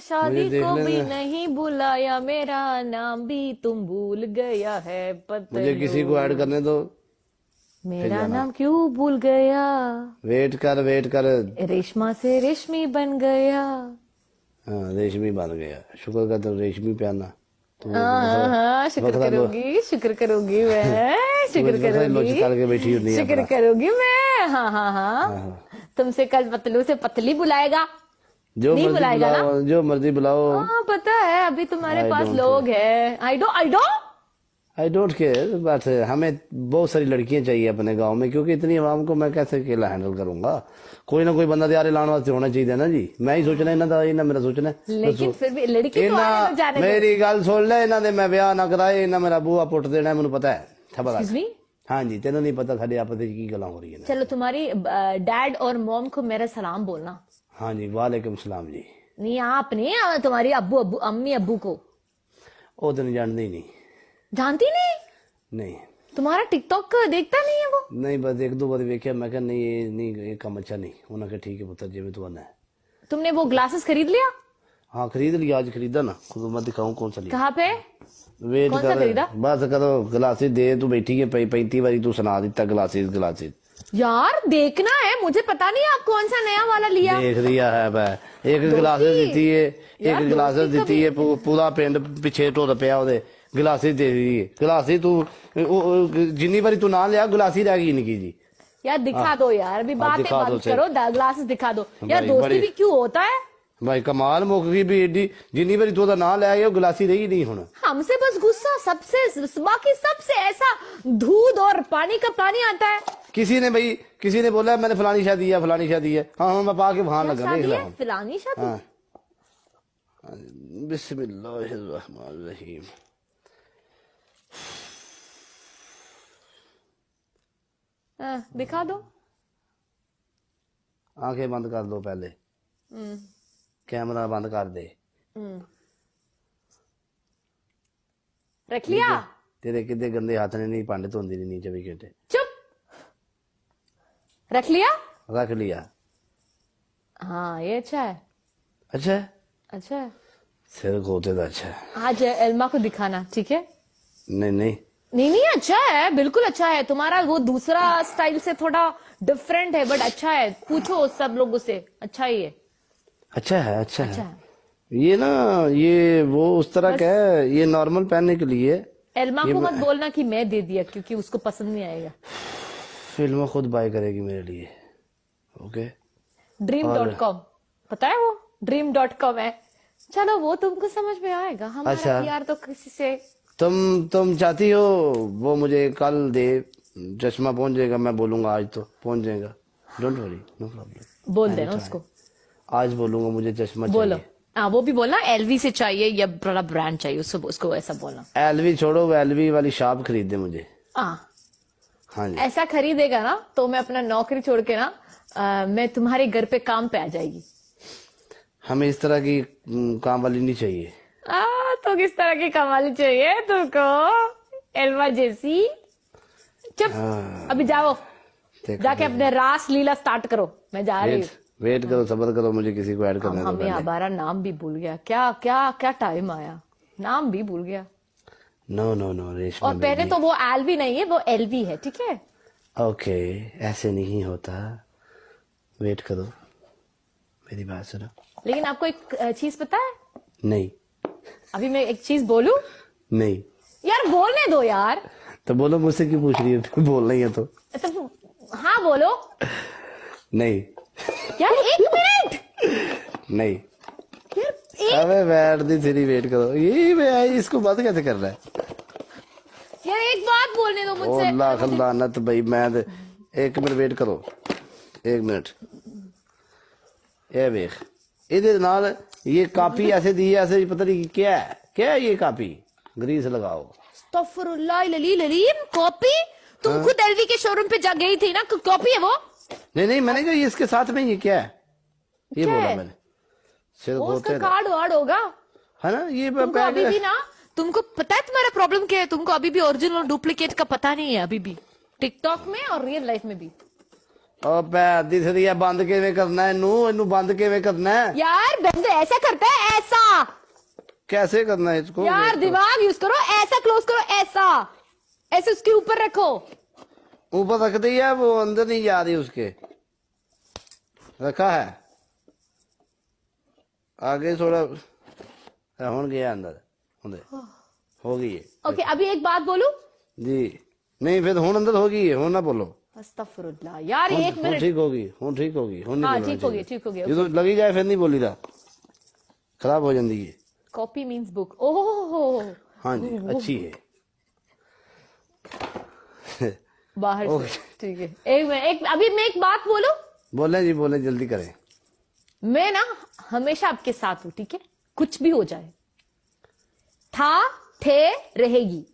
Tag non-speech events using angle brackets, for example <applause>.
शादी को भी नहीं बुलाया मेरा नाम भी तुम भूल गया है पता मुझे किसी को ऐड करने दो मेरा नाम क्यों भूल गया वेट कर वेट कर रेशमा से रेशमी बन गया हाँ रेशमी बन गया शुक्र कर तो रेशमी प्याना हाँ, हाँ, हाँ, शुक्र करूंगी शुक्र करूंगी मैं <laughs> शुक्र करूंगी शुक्र करूंगी मैं हाँ हाँ हाँ तुमसे कल पतलू से पतली बुलाएगा जो मर्जी बुलाओ जो मर्जी बुलाओ हाँ पता है अभी तुम्हारे पास लोग हैं I do I do I don't care बात है हमें बहुत सारी लड़कियां चाहिए अपने गांव में क्योंकि इतनी आवाम को मैं कैसे अकेला हैंडल करूंगा कोई ना कोई बंदा यार लाने वास्ते होना चाहिए ना जी मैं ही सोचना इन्हें था इन्हें मेरा सोचना लेकिन फिर भी लड़की तो, तो जाने मेरी गल सुन ले इन्हें दे मैं ब्याह ना कराए इन्हें मेरा बुआ पुट देना है पता है खबर हाँ जी तेनों नहीं पता साडे आपस की गल्लां हो रही है चलो तुम्हारी डैड और मोम को मेरा सलाम बोलना हाँ जी वालेकुम सलाम जी नहीं आपने तुम्हारी अब्बू अब्बू अम्मी अब्बू को वो तो नहीं जानती ही नहीं जानती नहीं नहीं तुम्हारा टिकटॉक देखता नहीं है वो नहीं बस एक दो बार देखे मैं कहा नहीं ये नहीं ये काम अच्छा नहीं होना क्या ठीक है पुत्र जिम्मे तो है तुमने वो ग्लासेस खरीद लिया हाँ खरीद लिया आज खरीदा ना खुद मैं दिखाऊँ कौन सा कहाँ पे वेट कर बस करो ग्लासेस दे तू बैठी है पैंती बारी तू सुना दिता ग्लासेस ग्लासेस यार देखना है मुझे पता नहीं आप कौन सा नया वाला लिया देख लिया है मैं एक गिलासेस दी है एक गिलासेस दी है पूरा पिंड पीछे ढोल पिया ओदे दे दी गिलासी तू जिन्नी बारी तू ना लिया गिलासी रह गई निकी जी यार दिखा हाँ। दो यार अभी हाँ, बातें बंद करो गिलासेस दिखा दो यार दोस्ती भी क्यों होता है भाई कमाल मुक गई भी एडी जिनी बारी तू ना ले गिलासी रही नहीं होना हमसे बस गुस्सा सबसे बाकी सबसे ऐसा दूध और पानी का पानी आता है किसी ने भाई किसी ने बोला मैंने फलानी शादी है फलानी शादी है हाँ हाँ मैं पा के वहां लगा देख रहा फलानी शादी हाँ बिस्मिल्लाहिर्रहमानिर्रहीम हाँ, दिखा दो आंखें बंद कर दो पहले हम्म। कैमरा बंद कर दे हम्म। रख लिया तेरे कितने गंदे हाथ ने नहीं पांडे धोंदी नहीं चौबी घंटे रख लिया रख लिया हाँ ये अच्छा है अच्छा है अच्छा है सिर गोते तो अच्छा है आज एल्मा को दिखाना ठीक है नहीं नहीं नहीं नहीं अच्छा है बिल्कुल अच्छा है तुम्हारा वो दूसरा स्टाइल से थोड़ा डिफरेंट है बट अच्छा है पूछो सब लोगों से अच्छा ही है अच्छा है अच्छा, अच्छा है।, है ये ना ये वो उस तरह का है ये नॉर्मल पहनने के लिए एल्मा को मत बोलना कि मैं दे दिया क्योंकि उसको पसंद नहीं आएगा फिल्म खुद बाय करेगी मेरे लिए ओके ड्रीम डॉट कॉम पता है वो ड्रीम डॉट कॉम है चलो वो तुमको समझ में आएगा हमारा अच्छा, यार तो किसी से तुम तुम चाहती हो वो मुझे कल दे चश्मा पहुंच जाएगा मैं बोलूंगा आज तो पहुंच जाएगा डोंट वरी नो प्रॉब्लम बोल देना उसको आज बोलूंगा मुझे चश्मा बोलो आ, हाँ, वो भी बोलना एलवी से चाहिए या बड़ा ब्रांड चाहिए उसको उसको ऐसा बोलना एलवी छोड़ो एलवी वाली शाप खरीद दे मुझे हाँ। हाँ जी ऐसा खरीदेगा ना तो मैं अपना नौकरी छोड़ के ना आ, मैं तुम्हारे घर पे काम पे आ जाएगी हमें इस तरह की काम वाली नहीं चाहिए आ, तो किस तरह की काम वाली चाहिए तुमको एलवा जैसी चुप हाँ। अभी जाओ जाके अपने रास लीला स्टार्ट करो मैं जा रही हूँ वेट करो सबर करो मुझे किसी को ऐड करना हमें हमारा नाम भी भूल गया क्या क्या क्या टाइम आया नाम भी भूल गया नो नो नो रेशमा और पहले तो वो एल भी नहीं है वो एल भी है ठीक है ओके ऐसे नहीं होता वेट करो मेरी बात सुनो लेकिन आपको एक चीज पता है नहीं अभी मैं एक चीज बोलू नहीं यार बोलने दो यार तो बोलो मुझसे क्यों पूछ रही है तो बोल रही है तो, तो हाँ बोलो नहीं यार एक मिनट नहीं यार एक... अबे बैठ दी तेरी वेट करो ये मैं इसको बात कैसे कर रहा है बोलने दो मुझसे अल्लाह अल्लाह नत भाई मैं तो- एक मिनट वेट करो एक मिनट ये वेख ਇਹਦੇ ये कॉपी ऐसे दी ਦੀ ਐਸੇ ਪਤਾ ਨਹੀਂ ਕੀ ਹੈ ਕੀ ਹੈ ਇਹ ਕਾਪੀ ਗਰੀਸ ਲਗਾਓ ਅਸਤਗਫਰੁल्लाह ਲਲੀਲ ਲਲੀਮ ਕਾਪੀ तुम हाँ। खुद एलवी के शोरूम पे जा गई थी ना कॉपी है वो नहीं नहीं मैंने कहा ये इसके साथ में ये क्या है ये क्या बोला मैंने सिर उसका कार्ड वार्ड होगा है ना ये तुमको अभी भी ना तुमको पता है तुम्हारा प्रॉब्लम क्या है तुमको अभी भी ओरिजिनल डुप्लीकेट का पता नहीं है अभी भी टिकटॉक में और रियल लाइफ में भी ओ दिस रिया बंद करना है नू इनु बंद किवें करना है यार बंद ऐसा करता है ऐसा कैसे करना है इसको यार तो। दिमाग यूज करो ऐसा क्लोज करो ऐसा ऐसे उसके ऊपर रखो ऊपर रख दी है वो अंदर नहीं जा रही उसके रखा है आगे थोड़ा हो गया अंदर हो गई है ओके अभी एक बात बोलू जी नहीं फिर हूं अंदर होगी है हूं ना बोलो यार एक मिनट ठीक होगी ठीक होगी नहीं हाँ, ठीक होगी ठीक होगी तो लगी जाए फिर नहीं बोली रहा खराब हो जाती है कॉपी मींस बुक ओह हाँ जी अच्छी है बाहर ठीक है एक मिनट एक अभी मैं एक बात बोलू बोले जी बोले जल्दी करें मैं ना हमेशा आपके साथ हूँ ठीक है कुछ भी हो जाए था थे रहेगी